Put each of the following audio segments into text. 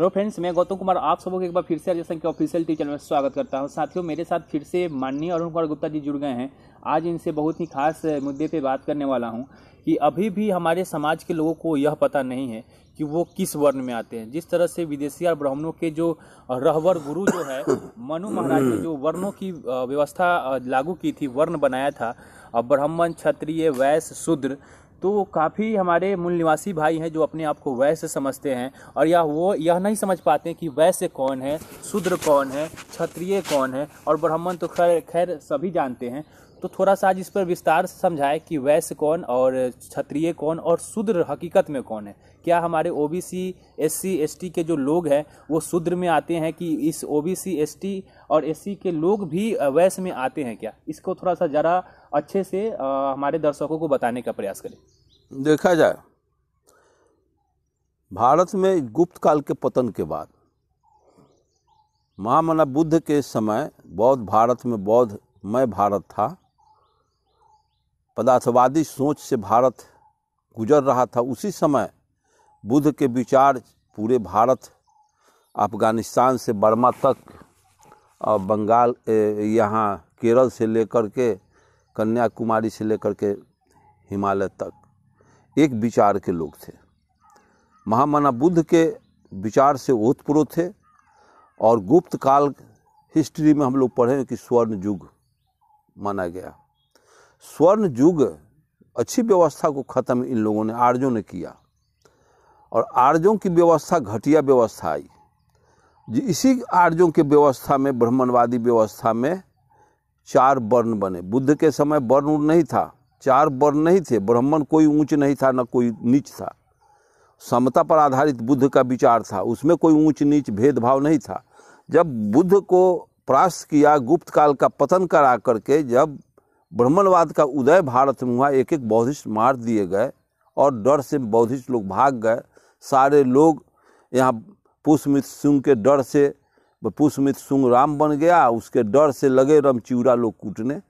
hello friends मैं गौतम कुमार आप सबको एक बार फिर से संघ के ऑफिशियल टीचर में स्वागत करता हूं साथियों मेरे साथ फिर से माननीय अरुण कुमार गुप्ता जी जुड़ गए हैं आज इनसे बहुत ही खास मुद्दे पे बात करने वाला हूं कि अभी भी हमारे समाज के लोगों को यह पता नहीं है कि वो किस वर्ण में आते हैं जिस तरह से विदेशी और ब्राह्मणों के जो रहवर गुरु जो है मनु महाराज ने जो वर्णों की व्यवस्था लागू की थी वर्ण बनाया था ब्राह्मण क्षत्रिय वैश्य शूद्र तो वो काफ़ी हमारे मूल निवासी भाई हैं जो अपने आप को वैश्य समझते हैं और या वो यह नहीं समझ पाते कि वैश्य कौन है शूद्र कौन है क्षत्रिय कौन है और ब्राह्मण तो खैर खैर सभी जानते हैं तो थोड़ा सा आज इस पर विस्तार से समझाए कि वैश्य कौन और क्षत्रिय कौन और शूद्र हकीकत में कौन है क्या हमारे O B C S C S T के जो लोग हैं वो शूद्र में आते हैं कि इस O B C S T और एस सी के लोग भी वैश्य में आते हैं क्या इसको थोड़ा सा ज़रा अच्छे से हमारे दर्शकों को बताने का प्रयास करें देखा जाए भारत में गुप्त काल के पतन के बाद महामना बुद्ध के समय बौद्ध भारत में बौद्ध मय भारत था पदार्थवादी सोच से भारत गुजर रहा था उसी समय बुद्ध के विचार पूरे भारत अफगानिस्तान से बर्मा तक और बंगाल यहाँ केरल से लेकर के कन्याकुमारी से लेकर के हिमालय तक एक विचार के लोग थे महामाना बुद्ध के विचार से ओतप्रोत थे और गुप्त काल हिस्ट्री में हम लोग पढ़े कि स्वर्ण युग माना गया स्वर्ण युग अच्छी व्यवस्था को ख़त्म इन लोगों ने आर्यों ने किया और आर्यों की व्यवस्था घटिया व्यवस्था आई इसी आर्यों के व्यवस्था में ब्राह्मणवादी व्यवस्था में चार वर्ण बने बुद्ध के समय वर्ण नहीं था चार वर्ण नहीं थे ब्राह्मण कोई ऊंच नहीं था न कोई नीच था समता पर आधारित बुद्ध का विचार था उसमें कोई ऊंच नीच भेदभाव नहीं था जब बुद्ध को प्रास किया गुप्त काल का पतन करा करके जब ब्राह्मणवाद का उदय भारत में हुआ एक एक बौद्धिस्ट मार दिए गए और डर से बौद्धिस्ट लोग भाग गए सारे लोग यहाँ पुष्प सिंह के डर से पुष्पमित सुंग राम बन गया उसके डर से लगे रमचिरा लोग कूटने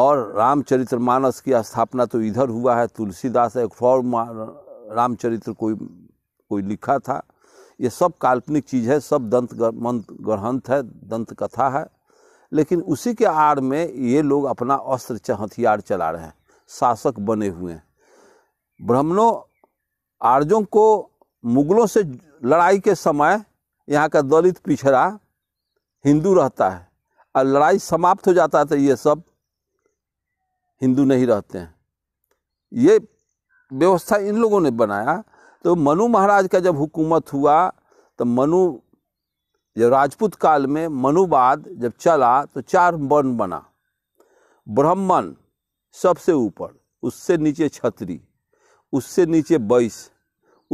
और रामचरित्र मानस की स्थापना तो इधर हुआ है तुलसीदास एक और रामचरित्र कोई कोई लिखा था ये सब काल्पनिक चीज़ है सब दंत मंत ग्रंथ है दंत कथा है लेकिन उसी के आड़ में ये लोग अपना अस्त्र हथियार चला रहे हैं शासक बने हुए हैं ब्राह्मणों आर्यों को मुगलों से लड़ाई के समय यहाँ का दलित पिछड़ा हिंदू रहता है और लड़ाई समाप्त हो जाता है तो ये सब हिंदू नहीं रहते हैं ये व्यवस्था इन लोगों ने बनाया तो मनु महाराज का जब हुकूमत हुआ तो मनु जब राजपूत काल में मनुवाद जब चला तो चार वर्ण बना ब्राह्मण सबसे ऊपर उससे नीचे छत्री उससे नीचे बैश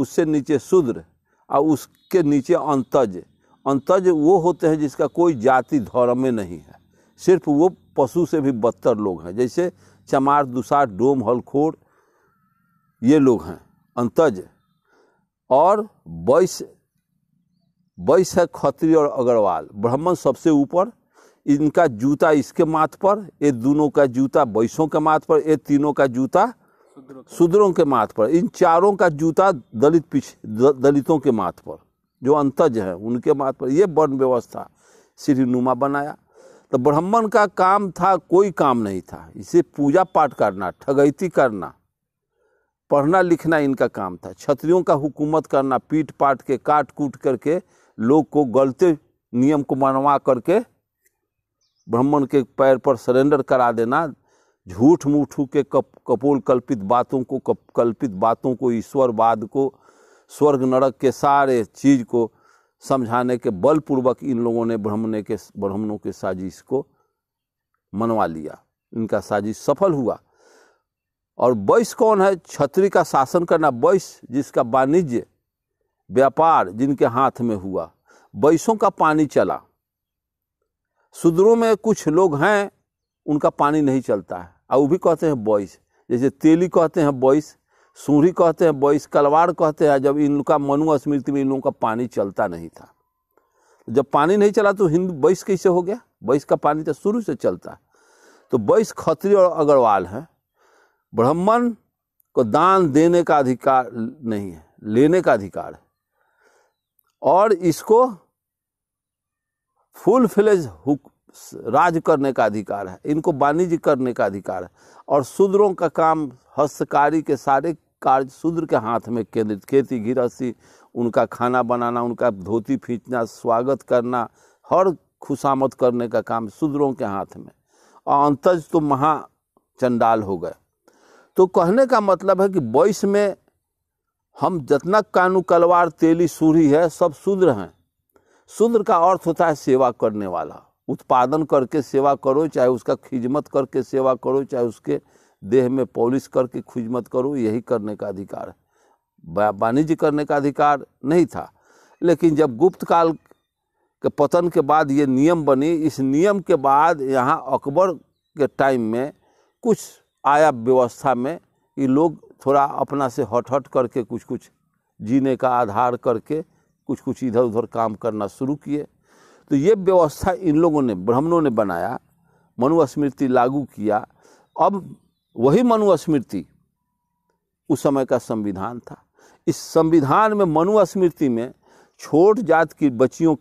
उससे नीचे शूद्र और उसके नीचे अंतज अंतज वो होते हैं जिसका कोई जाति धर्म में नहीं है सिर्फ वो पशु से भी बदतर लोग हैं जैसे चमार दुसार डोम हलखोर ये लोग हैं अंतज और बैस बैस है खत्री और अग्रवाल ब्राह्मण सबसे ऊपर इनका जूता इसके माथ पर ये दोनों का जूता बैसों के माथ पर ये तीनों का जूता शूद्रों के माथ पर इन चारों का जूता दलित पीछे दलितों के माथ पर जो अंतज हैं उनके माथ पर ये वर्ण व्यवस्था श्री नुमा बनाया तो ब्राह्मण का काम था कोई काम नहीं था इसे पूजा पाठ करना ठगैती करना पढ़ना लिखना इनका काम था क्षत्रियों का हुकूमत करना पीट पाट के काट कूट करके लोग को गलते नियम को मनवा करके ब्राह्मण के पैर पर सरेंडर करा देना झूठ मूठू के कप कपोल कल्पित बातों को कप, कल्पित बातों को ईश्वरवाद को स्वर्ग नरक के सारे चीज़ को समझाने के बलपूर्वक इन लोगों ने ब्राह्मण के ब्राह्मणों के साजिश को मनवा लिया इनका साजिश सफल हुआ और वैश्य कौन है छत्री का शासन करना वैश्य जिसका वाणिज्य व्यापार जिनके हाथ में हुआ वैश्यों का पानी चला शूद्रों में कुछ लोग हैं उनका पानी नहीं चलता है और वो भी कहते हैं बॉइस जैसे तेली कहते हैं बॉइस सूरी कहते हैं बॉइस कलवाड़ कहते हैं जब इन लोग का मनु स्मृति में इन लोगों का पानी चलता नहीं था जब पानी नहीं चला तो हिंदू बैस कैसे हो गया बैस का पानी तो शुरू से चलता तो बैस खत्री और अग्रवाल हैं ब्राह्मण को दान देने का अधिकार नहीं है लेने का अधिकार है और इसको फुल फ्लेज राज करने का अधिकार है इनको वाणिज्य करने का अधिकार है और शूद्रों का काम हस्तकारी के सारे कार्य शूद्र के हाथ में केंद्रित खेती गृहस्थी उनका खाना बनाना उनका धोती फींचना स्वागत करना हर खुशामद करने का काम शूद्रों के हाथ में और अंतज तो महा चंडाल हो गए तो कहने का मतलब है कि वॉइस में हम जितना कानू कलवार तेली सूरी है सब शूद्र हैं शूद्र का अर्थ होता है सेवा करने वाला उत्पादन करके सेवा करो चाहे उसका खिजमत करके सेवा करो चाहे उसके देह में पॉलिश करके खिजमत करो यही करने का अधिकार है वाणिज्य करने का अधिकार नहीं था लेकिन जब गुप्त काल के पतन के बाद ये नियम बनी इस नियम के बाद यहाँ अकबर के टाइम में कुछ आया व्यवस्था में ये लोग थोड़ा अपना से हट हट करके कुछ कुछ जीने का आधार करके कुछ कुछ इधर उधर काम करना शुरू किए तो ये व्यवस्था इन लोगों ने ब्राह्मणों ने बनाया मनुस्मृति लागू किया अब वही मनुस्मृति उस समय का संविधान था इस संविधान में मनुस्मृति में छोट जात की बच्चियों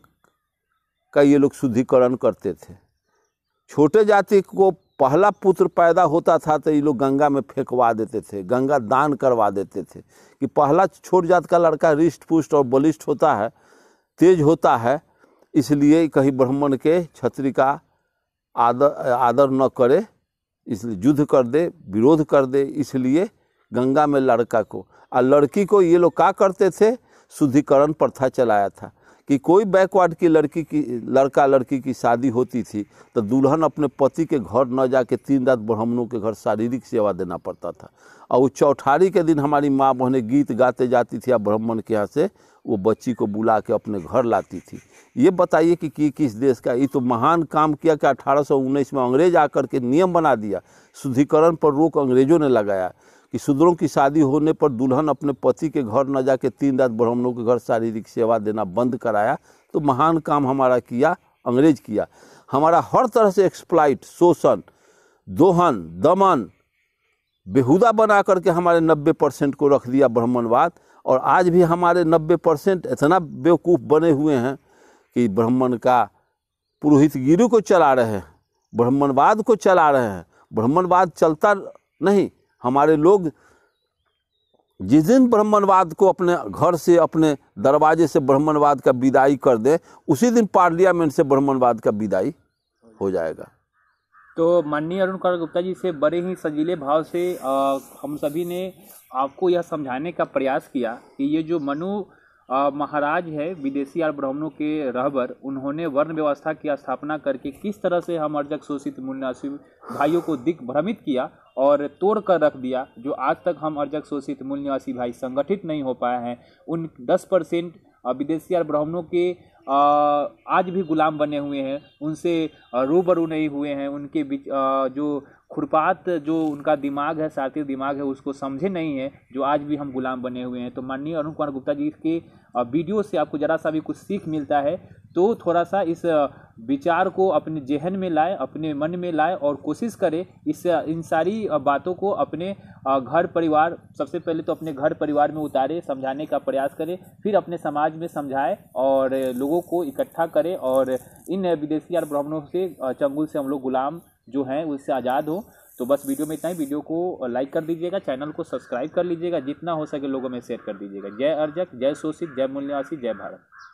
का ये लोग शुद्धिकरण करते थे छोटे जाति को पहला पुत्र पैदा होता था तो ये लोग गंगा में फेंकवा देते थे गंगा दान करवा देते थे कि पहला छोट जात का लड़का रिष्ट पुष्ट और बलिष्ठ होता है तेज होता है इसलिए कहीं ब्राह्मण के छत्री का आदर आदर न करे इसलिए युद्ध कर दे विरोध कर दे इसलिए गंगा में लड़का को और लड़की को ये लोग क्या करते थे शुद्धिकरण प्रथा चलाया था कि कोई बैकवर्ड की लड़की की लड़का लड़की की शादी होती थी तो दुल्हन अपने पति के घर न जाके तीन रात ब्राह्मणों के घर शारीरिक सेवा देना पड़ता था और वो चौठारी के दिन हमारी माँ बहने गीत गाते जाती थी या ब्राह्मण के यहाँ से वो बच्ची को बुला के अपने घर लाती थी ये बताइए कि, कि किस देश का ये तो महान काम किया कि अठारह में अंग्रेज आकर के नियम बना दिया शुद्धिकरण पर रोक अंग्रेजों ने लगाया कि शूद्रों की शादी होने पर दुल्हन अपने पति के घर न जाके तीन रात ब्राह्मणों के घर शारीरिक सेवा देना बंद कराया तो महान काम हमारा किया अंग्रेज किया हमारा हर तरह से एक्सप्लाइट शोषण दोहन दमन बेहुदा बना करके हमारे 90 परसेंट को रख दिया ब्राह्मणवाद और आज भी हमारे 90 परसेंट इतना बेवकूफ़ बने हुए हैं कि ब्राह्मण का गिरु को चला रहे हैं ब्राह्मणवाद को चला रहे हैं ब्राह्मणवाद चलता नहीं हमारे लोग जिस दिन ब्राह्मणवाद को अपने घर से अपने दरवाजे से ब्राह्मणवाद का विदाई कर दें उसी दिन पार्लियामेंट से ब्राह्मणवाद का विदाई हो जाएगा तो माननीय अरुण कुमार गुप्ता जी से बड़े ही सजीले भाव से आ, हम सभी ने आपको यह समझाने का प्रयास किया कि ये जो मनु महाराज है विदेशी और ब्राह्मणों के रहबर उन्होंने वर्ण व्यवस्था की स्थापना करके किस तरह से हम अर्जक शोषित मुन्नाशी भाइयों को दिग्भ्रमित किया और तोड़ कर रख दिया जो आज तक हम अर्जक शोषित मूल निवासी भाई संगठित नहीं हो पाए हैं उन दस परसेंट विदेशी और ब्राह्मणों के आज भी गुलाम बने हुए हैं उनसे रूबरू नहीं हुए हैं उनके बीच जो खुरपात जो उनका दिमाग है साथी दिमाग है उसको समझे नहीं है जो आज भी हम गुलाम बने हुए हैं तो माननीय अरुण कुमार गुप्ता जी के वीडियो से आपको ज़रा सा भी कुछ सीख मिलता है तो थोड़ा सा इस विचार को अपने जहन में लाए अपने मन में लाए और कोशिश करें इस इन सारी बातों को अपने घर परिवार सबसे पहले तो अपने घर परिवार में उतारे समझाने का प्रयास करें फिर अपने समाज में समझाए और लोगों को इकट्ठा करें और इन विदेशी और ब्राह्मणों से चंगुल से हम लोग गुलाम जो है उससे आज़ाद हो तो बस वीडियो में इतना ही वीडियो को लाइक कर दीजिएगा चैनल को सब्सक्राइब कर लीजिएगा जितना हो सके लोगों में शेयर कर दीजिएगा जय अर्जक जय शोषित जय मूल्यवासी जय भारत